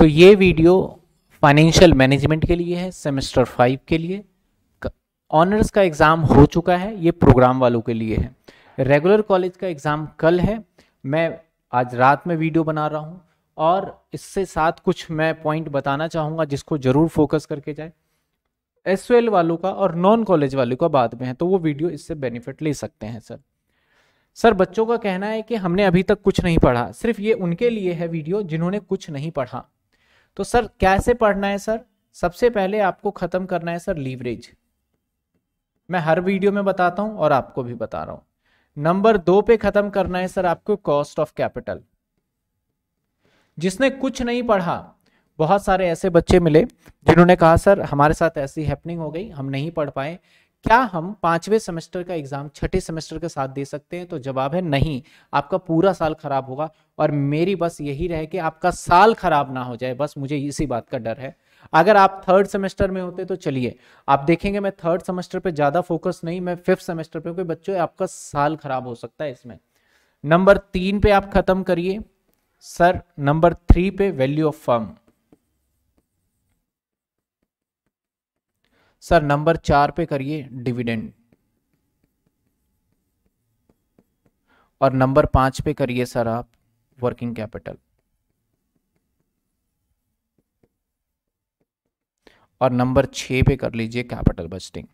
तो ये video financial management के लिए है सेमेस्टर फाइव के लिए ऑनर्स का एग्ज़ाम हो चुका है ये प्रोग्राम वालों के लिए है रेगुलर कॉलेज का एग्ज़ाम कल है मैं आज रात में वीडियो बना रहा हूँ और इससे साथ कुछ मैं पॉइंट बताना चाहूँगा जिसको ज़रूर फोकस करके जाए एस वालों का और नॉन कॉलेज वालों का बाद में है तो वो वीडियो इससे बेनिफिट ले सकते हैं सर सर बच्चों का कहना है कि हमने अभी तक कुछ नहीं पढ़ा सिर्फ ये उनके लिए है वीडियो जिन्होंने कुछ नहीं पढ़ा तो सर कैसे पढ़ना है सर सबसे पहले आपको खत्म करना है सर लीवरेज मैं हर वीडियो में बताता हूं और आपको भी बता रहा हूं नंबर दो पे खत्म करना है सर आपको कॉस्ट ऑफ कैपिटल जिसने कुछ नहीं पढ़ा बहुत सारे ऐसे बच्चे मिले जिन्होंने कहा सर हमारे साथ ऐसी हैपनिंग हो गई हम नहीं पढ़ पाए क्या हम पांचवें सेमेस्टर का एग्जाम छठे सेमेस्टर के साथ दे सकते हैं तो जवाब है नहीं आपका पूरा साल खराब होगा और मेरी बस यही रहे कि आपका साल खराब ना हो जाए बस मुझे इसी बात का डर है अगर आप थर्ड सेमेस्टर में होते तो चलिए आप देखेंगे मैं थर्ड सेमेस्टर पे ज्यादा फोकस नहीं मैं फिफ्थ सेमेस्टर पे क्योंकि बच्चों आपका साल खराब हो सकता है इसमें नंबर तीन पे आप खत्म करिए सर नंबर थ्री पे value of firm sir number चार पे करिए डिविडेंड और नंबर पांच पे करिए सर आप वर्किंग कैपिटल और नंबर छह पे कर लीजिए कैपिटल बजटिंग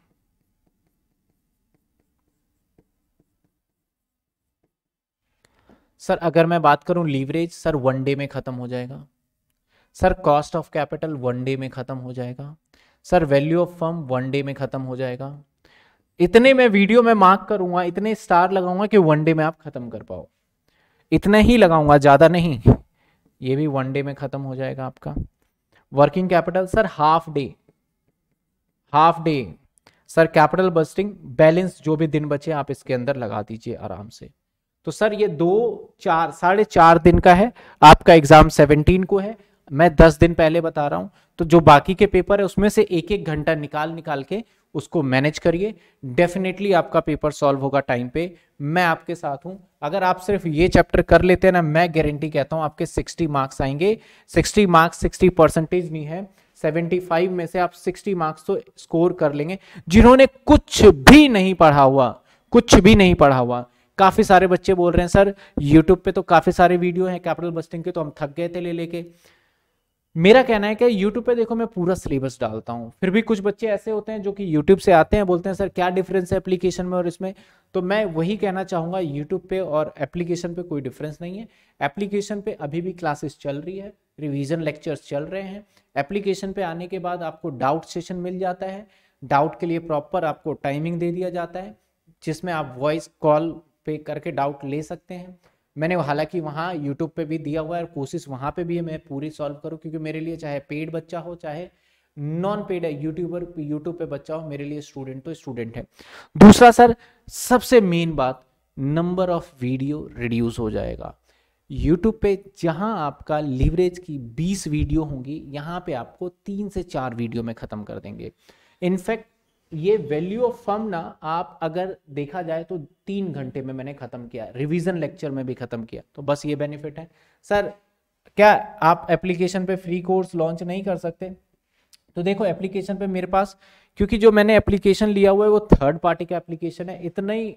सर अगर मैं बात करूं लीवरेज सर वन डे में ख़त्म हो जाएगा sir cost of capital one day में ख़त्म हो जाएगा sir value of firm one day में खत्म हो जाएगा इतने मैं वीडियो में मार्क करूंगा इतने स्टार लगाऊंगा कि वन डे में आप खत्म कर पाओ इतना ही लगाऊंगा ज़्यादा नहीं ये भी वन डे में ख़त्म हो जाएगा आपका working capital sir half day half day sir capital busting balance जो भी दिन बचे आप इसके अंदर लगा दीजिए आराम से तो सर ये दो चार साढ़े चार दिन का है आपका एग्जाम सेवनटीन को है मैं दस दिन पहले बता रहा हूँ तो जो बाकी के पेपर है उसमें से एक एक घंटा निकाल निकाल के उसको मैनेज करिए डेफिनेटली आपका पेपर सॉल्व होगा टाइम पे मैं आपके साथ हूँ अगर आप सिर्फ ये चैप्टर कर लेते हैं ना मैं गारंटी कहता हूँ आपके 60 मार्क्स आएंगे 60 मार्क्स 60 परसेंटेज नहीं है 75 में से आप 60 मार्क्स तो स्कोर कर लेंगे जिन्होंने कुछ भी नहीं पढ़ा हुआ कुछ भी नहीं पढ़ा हुआ काफ़ी सारे बच्चे बोल रहे हैं सर यूट्यूब पे तो काफ़ी सारे वीडियो हैं कैपिटल बस्टिंग के तो हम थक गए थे ले लेके मेरा कहना है कि YouTube पे देखो मैं पूरा सिलेबस डालता हूँ फिर भी कुछ बच्चे ऐसे होते हैं जो कि YouTube से आते हैं बोलते हैं सर क्या डिफरेंस है एप्लीकेशन में और इसमें तो मैं वही कहना चाहूँगा YouTube पे और एप्लीकेशन पे कोई डिफरेंस नहीं है एप्लीकेशन पे अभी भी क्लासेस चल रही है रिविजन लेक्चर्स चल रहे हैं एप्लीकेशन पे आने के बाद आपको डाउट सेशन मिल जाता है डाउट के लिए प्रॉपर आपको टाइमिंग दे दिया जाता है जिसमें आप वॉइस कॉल पे करके डाउट ले सकते हैं मैंने हालांकि वहाँ यूट्यूब पे भी दिया हुआ है और कोशिश वहाँ पे भी है मैं पूरी सॉल्व करूँ क्योंकि मेरे लिए चाहे पेड बच्चा हो चाहे नॉन पेड है यूट्यूबर यूट्यूब पे बच्चा हो मेरे लिए स्टूडेंट तो स्टूडेंट है दूसरा सर सबसे मेन बात नंबर ऑफ वीडियो रिड्यूस हो जाएगा यूट्यूब पे जहाँ आपका लीवरेज की 20 वीडियो होंगी यहाँ पे आपको तीन से चार वीडियो में ख़त्म कर देंगे इनफैक्ट ये वैल्यू ऑफ फर्म ना आप अगर देखा जाए तो तीन घंटे में मैंने खत्म किया रिवीजन लेक्चर में भी खत्म किया तो बस ये बेनिफिट है सर क्या आप एप्लीकेशन पे फ्री कोर्स लॉन्च नहीं कर सकते तो देखो एप्लीकेशन पे मेरे पास क्योंकि जो मैंने एप्लीकेशन लिया हुआ है वो थर्ड पार्टी का एप्लीकेशन है इतना ही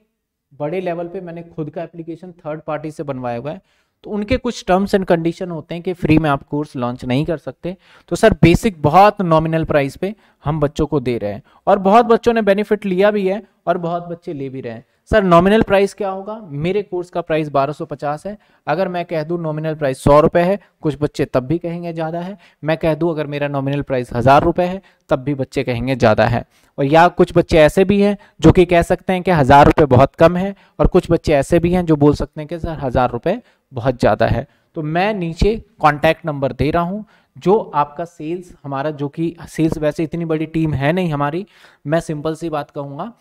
बड़े लेवल पे मैंने खुद का एप्लीकेशन थर्ड पार्टी से बनवाया हुआ है तो उनके कुछ टर्म्स एंड कंडीशन होते हैं कि फ्री में आप कोर्स लॉन्च नहीं कर सकते तो सर बेसिक बहुत नॉमिनल प्राइस पे हम बच्चों को दे रहे हैं और बहुत बच्चों ने बेनिफिट लिया भी है और बहुत बच्चे ले भी रहे हैं सर नॉमिनल प्राइस क्या होगा मेरे कोर्स का प्राइस 1250 है अगर मैं कह दूं नॉमिनल प्राइस सौ रुपये है कुछ बच्चे तब भी कहेंगे ज़्यादा है मैं कह दूं अगर मेरा नॉमिनल प्राइस हज़ार रुपये है तब भी बच्चे कहेंगे ज़्यादा है और या कुछ बच्चे ऐसे भी हैं जो कि कह सकते हैं कि हज़ार रुपये बहुत कम है और कुछ बच्चे ऐसे भी हैं जो बोल सकते हैं कि सर हज़ार रुपये बहुत ज़्यादा है तो मैं नीचे कॉन्टैक्ट नंबर दे रहा हूँ जो आपका सेल्स हमारा जो कि सेल्स वैसे इतनी बड़ी टीम है नहीं हमारी मैं सिंपल सी बात कहूँगा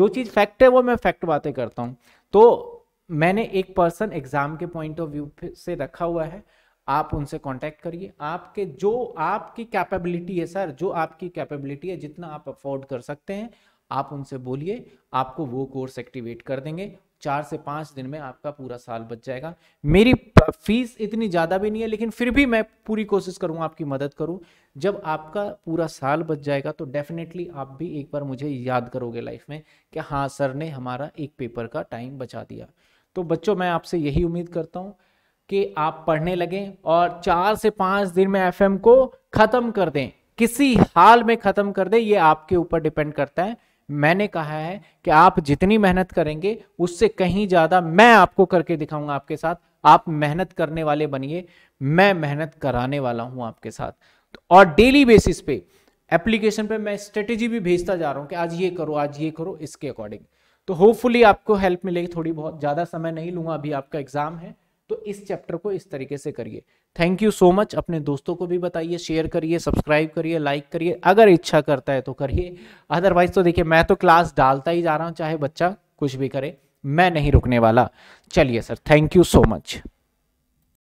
जो चीज़ फैक्ट है वो मैं फैक्ट बातें करता हूँ तो मैंने एक पर्सन एग्ज़ाम के पॉइंट ऑफ व्यू से रखा हुआ है आप उनसे कांटेक्ट करिए आपके जो आपकी कैपेबिलिटी है सर जो आपकी कैपेबिलिटी है जितना आप अफोर्ड कर सकते हैं आप उनसे बोलिए आपको वो कोर्स एक्टिवेट कर देंगे चार से पाँच दिन में आपका पूरा साल बच जाएगा मेरी फीस इतनी ज़्यादा भी नहीं है लेकिन फिर भी मैं पूरी कोशिश करूँगा आपकी मदद करूँ जब आपका पूरा साल बच जाएगा तो डेफिनेटली आप भी एक बार मुझे याद करोगे लाइफ में कि हाँ सर ने हमारा एक पेपर का टाइम बचा दिया तो बच्चों मैं आपसे यही उम्मीद करता हूँ कि आप पढ़ने लगें और चार से पाँच दिन में एफ को ख़त्म कर दें किसी हाल में ख़त्म कर दें ये आपके ऊपर डिपेंड करता है मैंने कहा है कि आप जितनी मेहनत करेंगे उससे कहीं ज़्यादा मैं आपको करके दिखाऊंगा आपके साथ आप मेहनत करने वाले बनिए मैं मेहनत कराने वाला हूं आपके साथ तो और डेली बेसिस पे एप्लीकेशन पे मैं स्ट्रेटेजी भी भेजता जा रहा हूं कि आज ये करो आज ये करो इसके अकॉर्डिंग तो होपफुली आपको हेल्प मिलेगी थोड़ी बहुत ज़्यादा समय नहीं लूंगा अभी आपका एग्जाम है तो इस चैप्टर को इस तरीके से करिए थैंक यू सो मच अपने दोस्तों को भी बताइए शेयर करिए सब्सक्राइब करिए लाइक करिए अगर इच्छा करता है तो करिए अदरवाइज तो देखिए मैं तो क्लास डालता ही जा रहा हूँ चाहे बच्चा कुछ भी करे मैं नहीं रुकने वाला चलिए sir thank you so much